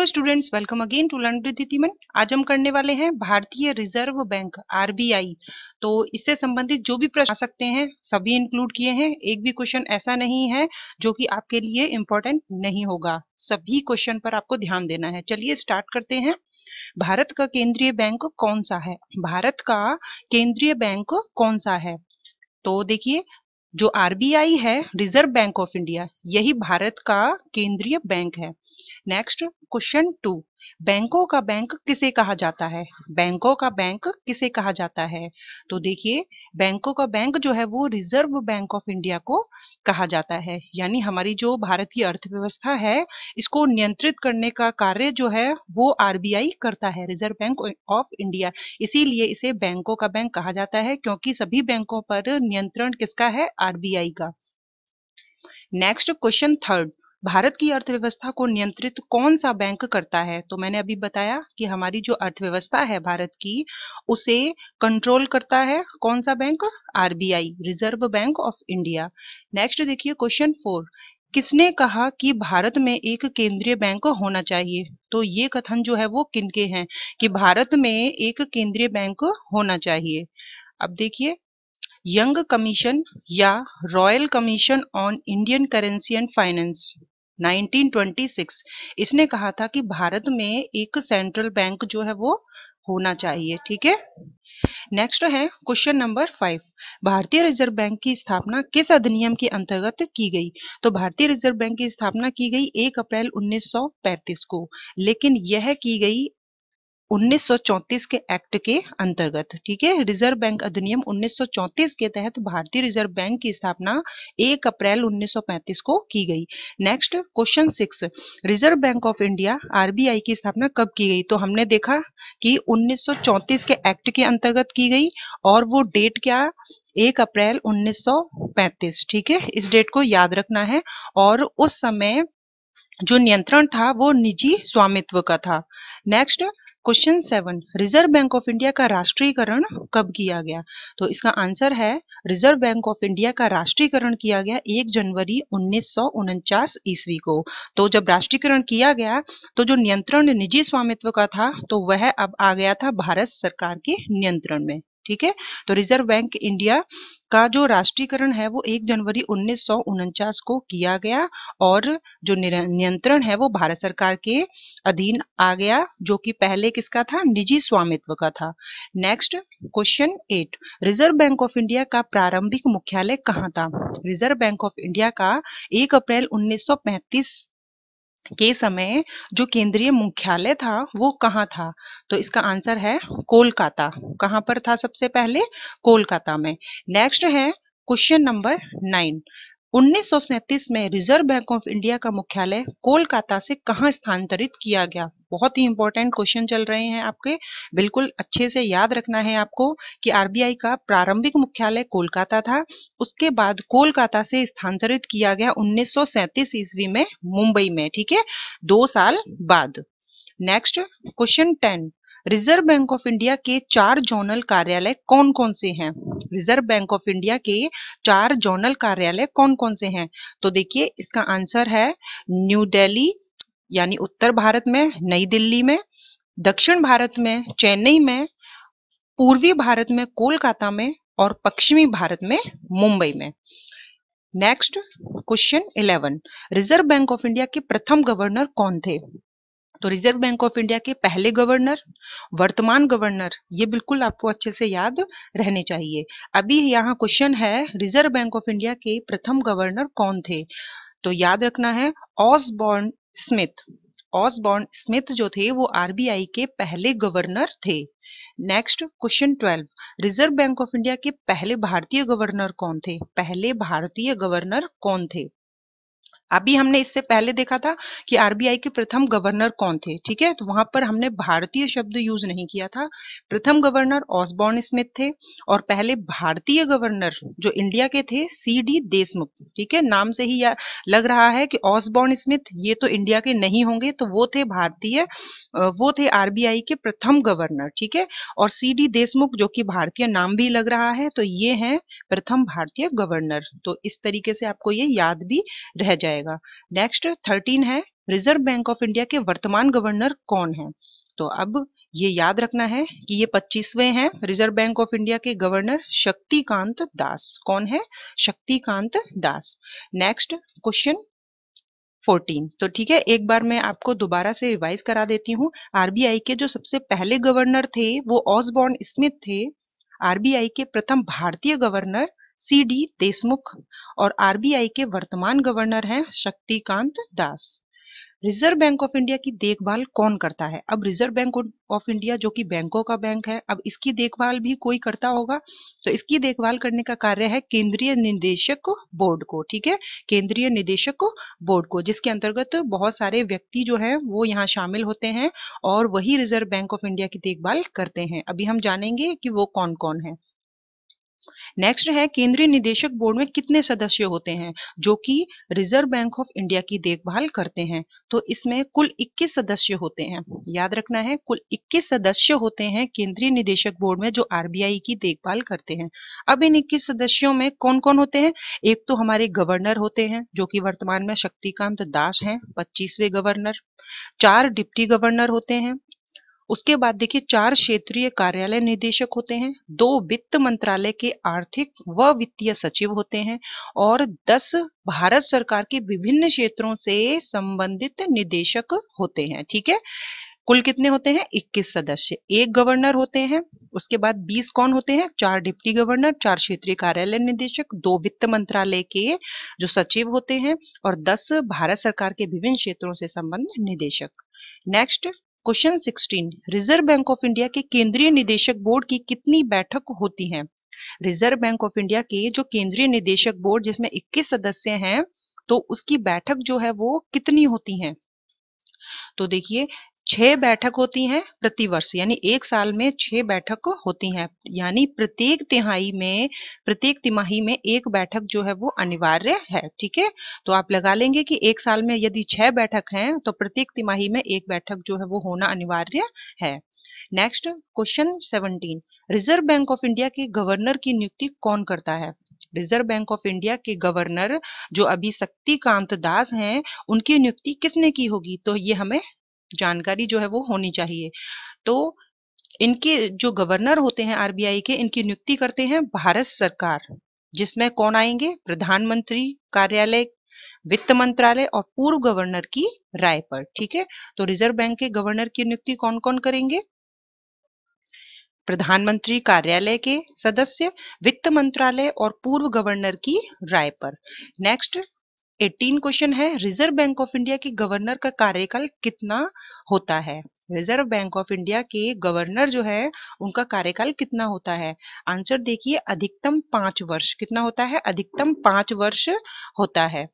hello students welcome again to learn with तिमन आज हम करने वाले हैं भारतीय रिजर्व बैंक आरबीआई तो इससे संबंधित जो भी प्रश्न आ सकते हैं सभी इंक्लूड किए हैं एक भी क्वेश्चन ऐसा नहीं है जो कि आपके लिए इम्पोर्टेंट नहीं होगा सभी क्वेश्चन पर आपको ध्यान देना है चलिए स्टार्ट करते हैं भारत का केंद्रीय बैंक कौन सा है भारत का केंद्रीय बैंक कौन सा है तो देखिए जो आरबीआई है रिजर्व बैंक ऑफ इंडिया यही भारत का केंद्रीय बैंक है नेक्स्ट क्वेश्चन टू बैंकों का बैंक किसे कहा जाता है बैंकों का बैंक किसे कहा जाता है तो देखिए बैंकों का बैंक जो है वो रिजर्व बैंक ऑफ इंडिया को कहा जाता है यानी हमारी जो भारतीय अर्थव्यवस्था है इसको नियंत्रित करने का कार्य जो है वो आरबीआई करता है रिजर्व बैंक ऑफ इंडिया इसीलिए इसे बैंकों का बैंक कहा जाता है क्योंकि सभी बैंकों पर नियंत्रण किसका है आरबीआई का नेक्स्ट क्वेश्चन थर्ड भारत की अर्थव्यवस्था को नियंत्रित कौन सा बैंक करता है तो मैंने अभी बताया कि हमारी जो अर्थव्यवस्था है भारत की उसे कंट्रोल करता है कौन सा bank RBI reserve bank of India next देखिए क्वेश्चन फोर किसने कहा कि भारत में एक केंद्रीय बैंक होना चाहिए तो ये कथन जो है वो किनके हैं कि भारत में एक केंद्रीय बैंक होना चाहिए अब देखिए यंग कमीशन या royal commission on Indian currency and finance 1926 इसने कहा था कि भारत में एक सेंट्रल बैंक जो है वो होना चाहिए ठीक है नेक्स्ट है क्वेश्चन नंबर फाइव भारतीय रिजर्व बैंक की स्थापना किस अधिनियम के अंतर्गत की गई तो भारतीय रिजर्व बैंक की स्थापना की गई 1 अप्रैल 1935 को लेकिन यह की गई 1934 के एक्ट के अंतर्गत ठीक है रिजर्व बैंक अधिनियम 1934 के तहत भारतीय रिजर्व बैंक की स्थापना 1 अप्रैल 1935 को की गई next question six reserve bank of India RBI की स्थापना कब की गई तो हमने देखा कि 1934 के एक्ट के अंतर्गत की गई और वो डेट क्या एक अप्रैल 1935 ठीक है इस डेट को याद रखना है और उस समय जो नियंत्रण था वो निजी स्वामित्व का था next question seven reserve bank of India का राष्ट्रीयकरण कब किया गया तो इसका आंसर है रिजर्व बैंक ऑफ इंडिया का राष्ट्रीयकरण किया गया एक जनवरी उन्नीस ईस्वी को तो जब राष्ट्रीयकरण किया गया तो जो नियंत्रण निजी स्वामित्व का था तो वह अब आ गया था भारत सरकार के नियंत्रण में ठीक है तो रिजर्व बैंक इंडिया का जो राष्ट्रीयकरण है वो 1 जनवरी उन्नीस को किया गया और जो नियंत्रण है वो भारत सरकार के अधीन आ गया जो कि पहले किसका था निजी स्वामित्व का था next question eight reserve bank of India का प्रारंभिक मुख्यालय कहाँ था रिजर्व बैंक ऑफ इंडिया का 1 अप्रैल 1935 के समय जो केंद्रीय मुख्यालय था वो कहाँ था तो इसका आंसर है कोलकाता कहाँ पर था सबसे पहले कोलकाता में नेक्स्ट है क्वेश्चन नंबर नाइन उन्नीस में रिजर्व बैंक ऑफ इंडिया का मुख्यालय कोलकाता से कहा स्थानांतरित किया गया बहुत ही इंपॉर्टेंट क्वेश्चन चल रहे हैं आपके बिल्कुल अच्छे से याद रखना है आपको कि आरबीआई का प्रारंभिक मुख्यालय कोलकाता था उसके बाद कोलकाता से स्थानांतरित किया गया 1937 ईस्वी में मुंबई में ठीक है दो साल बाद next question ten reserve bank of India के चार जोनल कार्यालय कौन कौन से हैं रिजर्व बैंक ऑफ इंडिया के चार जोनल कार्यालय कौन कौन से हैं तो देखिए इसका आंसर है न्यू दिल्ली यानी उत्तर भारत में नई दिल्ली में दक्षिण भारत में चेन्नई में पूर्वी भारत में कोलकाता में और पश्चिमी भारत में मुंबई में next question eleven reserve bank of India के प्रथम गवर्नर कौन थे तो रिजर्व बैंक ऑफ इंडिया के पहले गवर्नर वर्तमान गवर्नर ये बिल्कुल आपको अच्छे से याद रहने चाहिए अभी यहाँ क्वेश्चन है रिजर्व बैंक ऑफ इंडिया के प्रथम गवर्नर कौन थे तो याद रखना है ऑसबॉर्न स्मिथ ऑसबॉर्न स्मिथ जो थे वो आरबीआई के पहले गवर्नर थे next question twelve reserve bank of India के पहले भारतीय गवर्नर कौन थे पहले भारतीय गवर्नर कौन थे अभी हमने इससे पहले देखा था कि आरबीआई के प्रथम गवर्नर कौन थे ठीक है तो वहां पर हमने भारतीय शब्द यूज नहीं किया था प्रथम गवर्नर ऑसबॉर्न स्मिथ थे और पहले भारतीय गवर्नर जो इंडिया के थे सी डी देशमुख ठीक है नाम से ही लग रहा है कि ऑसबॉर्न स्मिथ ये तो इंडिया के नहीं होंगे तो वो थे भारतीय वो थे आरबीआई के प्रथम गवर्नर ठीक है और सी डी देशमुख जो कि भारतीय नाम भी लग रहा है तो ये है प्रथम भारतीय गवर्नर तो इस तरीके से आपको ये याद भी रह जाएगा जाएगा नेक्स्ट थर्टीन है रिजर्व बैंक ऑफ इंडिया के वर्तमान गवर्नर कौन है तो अब ये याद रखना है कि ये पच्चीसवें हैं रिजर्व बैंक ऑफ इंडिया के गवर्नर शक्तिकांत दास कौन है शक्तिकांत दास नेक्स्ट क्वेश्चन 14 तो ठीक है एक बार मैं आपको दोबारा से रिवाइज करा देती हूँ आरबीआई के जो सबसे पहले गवर्नर थे वो ऑसबॉर्न स्मिथ थे आरबीआई के प्रथम भारतीय गवर्नर सी डी देशमुख और आरबीआई के वर्तमान गवर्नर हैं Shaktikanta Das reserve bank of India की देखभाल कौन करता है अब रिजर्व बैंक ऑफ इंडिया जो कि बैंकों का बैंक है अब इसकी देखभाल भी कोई करता होगा तो इसकी देखभाल करने का कार्य है केंद्रीय निदेशक बोर्ड को ठीक है केंद्रीय निदेशक बोर्ड को जिसके अंतर्गत बहुत सारे व्यक्ति जो है वो यहाँ शामिल होते हैं और वही रिजर्व बैंक ऑफ इंडिया की देखभाल करते हैं अभी हम जानेंगे कि वो कौन कौन है नेक्स्ट है केंद्रीय निदेशक बोर्ड में कितने सदस्य होते हैं जो कि रिजर्व बैंक ऑफ इंडिया की देखभाल करते हैं तो इसमें कुल 21 सदस्य होते हैं याद रखना है कुल 21 सदस्य होते हैं केंद्रीय निदेशक बोर्ड में जो आरबीआई की देखभाल करते हैं अब इन 21 सदस्यों में कौन कौन होते हैं एक तो हमारे गवर्नर होते हैं जो की वर्तमान में शक्तिकांत दास है पच्चीसवे गवर्नर चार डिप्टी गवर्नर होते हैं उसके बाद देखिए चार क्षेत्रीय कार्यालय निदेशक होते हैं दो वित्त मंत्रालय के आर्थिक व वित्तीय सचिव होते हैं और दस भारत सरकार के विभिन्न क्षेत्रों से संबंधित निदेशक होते हैं ठीक है कुल कितने होते हैं 21 सदस्य एक गवर्नर होते हैं उसके बाद 20 कौन होते हैं चार डिप्टी गवर्नर चार क्षेत्रीय कार्यालय निदेशक दो वित्त मंत्रालय के जो सचिव होते हैं और 10 भारत सरकार के विभिन्न क्षेत्रों से संबंधित निदेशक next question 16 reserve bank of India के केंद्रीय निदेशक बोर्ड की कितनी बैठक होती है रिजर्व बैंक ऑफ इंडिया के जो केंद्रीय निदेशक बोर्ड जिसमें 21 सदस्य हैं तो उसकी बैठक जो है वो कितनी होती है तो देखिए छह बैठक होती हैं प्रतिवर्ष यानी एक साल में छह बैठक होती हैं यानी प्रत्येक तिहाई में प्रत्येक तिमाही में एक बैठक जो है वो अनिवार्य है ठीक है तो आप लगा लेंगे कि एक साल में यदि छह बैठक हैं तो प्रत्येक तिमाही में एक बैठक जो है वो होना अनिवार्य है next question seventeen reserve bank of India के गवर्नर की नियुक्ति कौन करता है रिजर्व बैंक ऑफ इंडिया के गवर्नर जो अभी शक्तिकांत दास हैं उनकी नियुक्ति किसने की होगी तो ये हमें जानकारी जो है वो होनी चाहिए तो इनके जो गवर्नर होते हैं आरबीआई के इनकी नियुक्ति करते हैं भारत सरकार जिसमें कौन आएंगे प्रधानमंत्री कार्यालय वित्त मंत्रालय और पूर्व गवर्नर की राय पर ठीक है तो रिजर्व बैंक के गवर्नर की नियुक्ति कौन कौन करेंगे प्रधानमंत्री कार्यालय के सदस्य वित्त मंत्रालय और पूर्व गवर्नर की राय पर नेक्स्ट एटीन क्वेश्चन है रिजर्व बैंक ऑफ इंडिया के गवर्नर का कार्यकाल कितना होता है रिजर्व बैंक ऑफ इंडिया के गवर्नर जो है उनका कार्यकाल कितना होता है आंसर देखिए अधिकतम पांच वर्ष कितना होता है अधिकतम पांच वर्ष होता है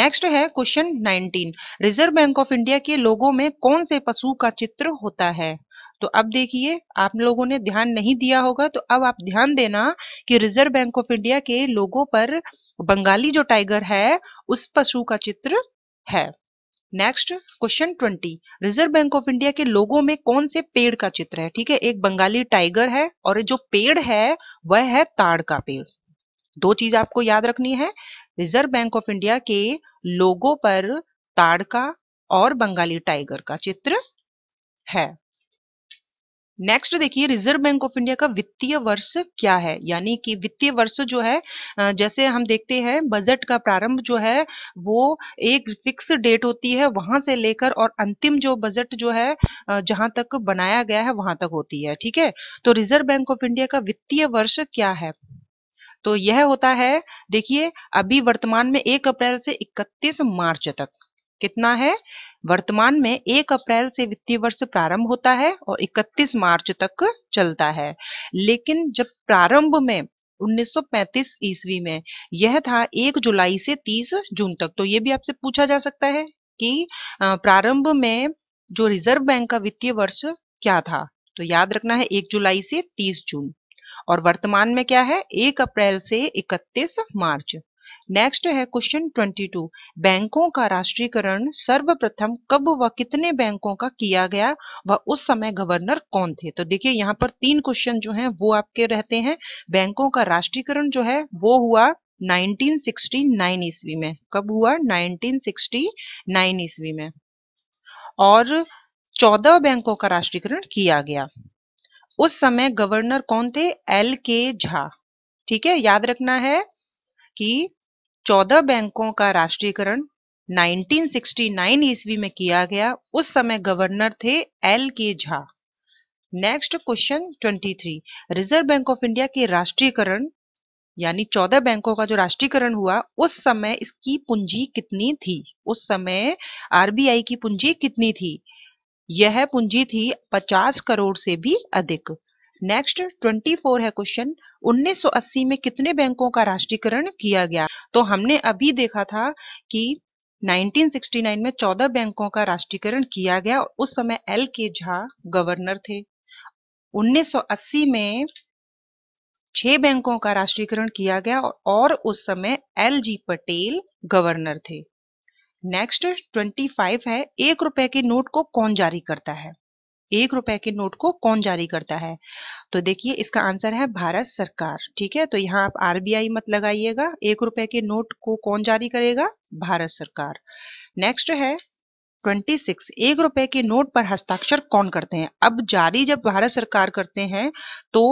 नेक्स्ट है question 19 reserve bank of India के लोगों में कौन से पशु का चित्र होता है तो अब देखिए आप लोगों ने ध्यान नहीं दिया होगा तो अब आप ध्यान देना कि रिजर्व बैंक ऑफ इंडिया के लोगों पर बंगाली जो टाइगर है उस पशु का चित्र है next question twenty reserve bank of India के लोगों में कौन से पेड़ का चित्र है ठीक है एक बंगाली टाइगर है और जो पेड़ है वह है ताड़ का पेड़ दो चीज आपको याद रखनी है रिजर्व बैंक ऑफ इंडिया के लोगों पर ताड़ का और बंगाली टाइगर का चित्र है नेक्स्ट देखिए रिजर्व बैंक ऑफ इंडिया का वित्तीय वर्ष क्या है यानी कि वित्तीय वर्ष जो है जैसे हम देखते हैं बजट का प्रारंभ जो है वो एक फिक्स डेट होती है वहां से लेकर और अंतिम जो बजट जो है जहां तक बनाया गया है वहां तक होती है ठीक है तो रिजर्व बैंक ऑफ इंडिया का वित्तीय वर्ष क्या है तो यह होता है देखिए अभी वर्तमान में एक अप्रैल से इकतीस मार्च तक कितना है वर्तमान में एक अप्रैल से वित्तीय वर्ष प्रारंभ होता है और 31 मार्च तक चलता है लेकिन जब प्रारंभ में 1935 ईस्वी में यह था 1 जुलाई से 30 जून तक तो ये भी आपसे पूछा जा सकता है कि प्रारंभ में जो रिजर्व बैंक का वित्तीय वर्ष क्या था तो याद रखना है 1 जुलाई से 30 जून और वर्तमान में क्या है 1 अप्रैल से 31 मार्च नेक्स्ट है क्वेश्चन 22 बैंकों का राष्ट्रीयकरण सर्वप्रथम कब व कितने बैंकों का किया गया व उस समय गवर्नर कौन थे तो देखिए यहाँ पर तीन क्वेश्चन जो हैं वो आपके रहते हैं बैंकों का राष्ट्रीयकरण जो है वो हुआ 1969 ईस्वी में कब हुआ 1969 ईस्वी में और चौदह बैंकों का राष्ट्रीयकरण किया गया उस समय गवर्नर कौन थे एल के झा ठीक है याद रखना है कि चौदह बैंकों का राष्ट्रीयकरण 1969 ईस्वी में किया गया उस समय गवर्नर थे L K Jha next question 23 reserve bank of India के राष्ट्रीयकरण यानी चौदह बैंकों का जो राष्ट्रीयकरण हुआ उस समय इसकी पूंजी कितनी थी उस समय आरबीआई की पूंजी कितनी थी यह पूंजी थी 50 करोड़ से भी अधिक नेक्स्ट 24 है क्वेश्चन 1980 में कितने बैंकों का राष्ट्रीयकरण किया गया तो हमने अभी देखा था कि 1969 में 14 बैंकों का राष्ट्रीयकरण किया गया और उस समय एल के झा गवर्नर थे 1980 में छह बैंकों का राष्ट्रीयकरण किया गया और उस समय एल जी पटेल गवर्नर थे नेक्स्ट 25 है एक रुपए के नोट को कौन जारी करता है एक रुपए के नोट को कौन जारी करता है तो देखिए इसका आंसर है भारत सरकार ठीक है तो यहाँ आप आरबीआई मत लगाइएगा एक रुपए के नोट को कौन जारी करेगा भारत सरकार नेक्स्ट है ट्वेंटी सिक्स एक रुपए के नोट पर हस्ताक्षर कौन करते हैं अब जारी जब भारत सरकार करते हैं तो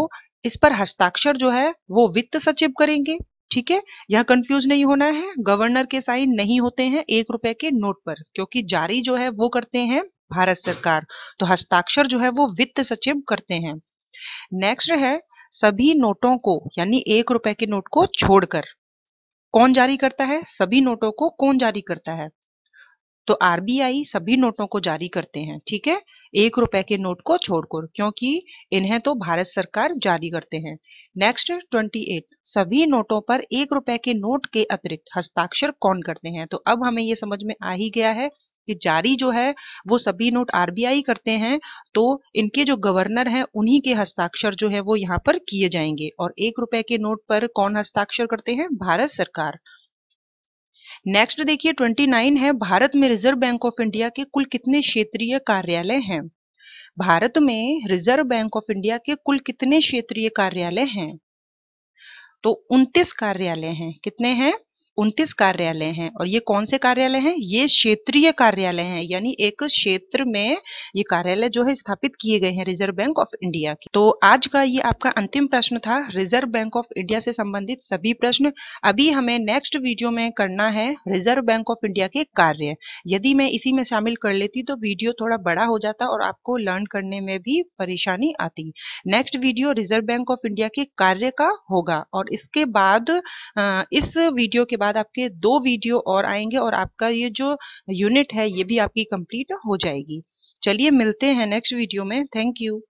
इस पर हस्ताक्षर जो है वो वित्त सचिव करेंगे ठीक है यह कंफ्यूज नहीं होना है गवर्नर के साइन नहीं होते हैं एक रुपए के नोट पर क्योंकि जारी जो है वो करते हैं भारत सरकार तो हस्ताक्षर जो है वो वित्त सचिव करते हैं नेक्स्ट है सभी नोटों को यानी एक रुपए के नोट को छोड़कर कौन जारी करता है सभी नोटों को कौन जारी करता है तो आरबीआई सभी नोटों को जारी करते हैं ठीक है एक रुपए के नोट को छोड़कर क्योंकि इन्हें तो भारत सरकार जारी करते हैं नेक्स्ट ट्वेंटी एट सभी नोटों पर एक रुपए के नोट के अतिरिक्त हस्ताक्षर कौन करते हैं तो अब हमें ये समझ में आ ही गया है कि जारी जो है वो सभी नोट आरबीआई करते हैं तो इनके जो गवर्नर हैं उन्हीं के हस्ताक्षर जो है वो यहाँ पर किए जाएंगे और एक रुपए के नोट पर कौन हस्ताक्षर करते हैं भारत सरकार नेक्स्ट देखिए 29 है भारत में रिजर्व बैंक ऑफ इंडिया के कुल कितने क्षेत्रीय कार्यालय हैं भारत में रिजर्व बैंक ऑफ इंडिया के कुल कितने क्षेत्रीय कार्यालय हैं तो 29 कार्यालय हैं कितने हैं उनतीस कार्यालय हैं और ये कौन से कार्यालय हैं ये क्षेत्रीय कार्यालय हैं यानी एक क्षेत्र में ये कार्यालय जो है स्थापित किए गए हैं रिजर्व बैंक ऑफ इंडिया के तो आज का ये आपका अंतिम प्रश्न था रिजर्व बैंक ऑफ इंडिया से संबंधित सभी प्रश्न अभी हमें नेक्स्ट वीडियो में करना है रिजर्व बैंक ऑफ इंडिया के कार्य यदि मैं इसी में शामिल कर लेती तो वीडियो थोड़ा बड़ा हो जाता और आपको लर्न करने में भी परेशानी आती next video reserve bank of India के कार्य का होगा और इसके बाद इस वीडियो के बाद बाद आपके दो वीडियो और आएंगे और आपका ये जो यूनिट है ये भी आपकी कंप्लीट हो जाएगी चलिए मिलते हैं नेक्स्ट वीडियो में थैंक यू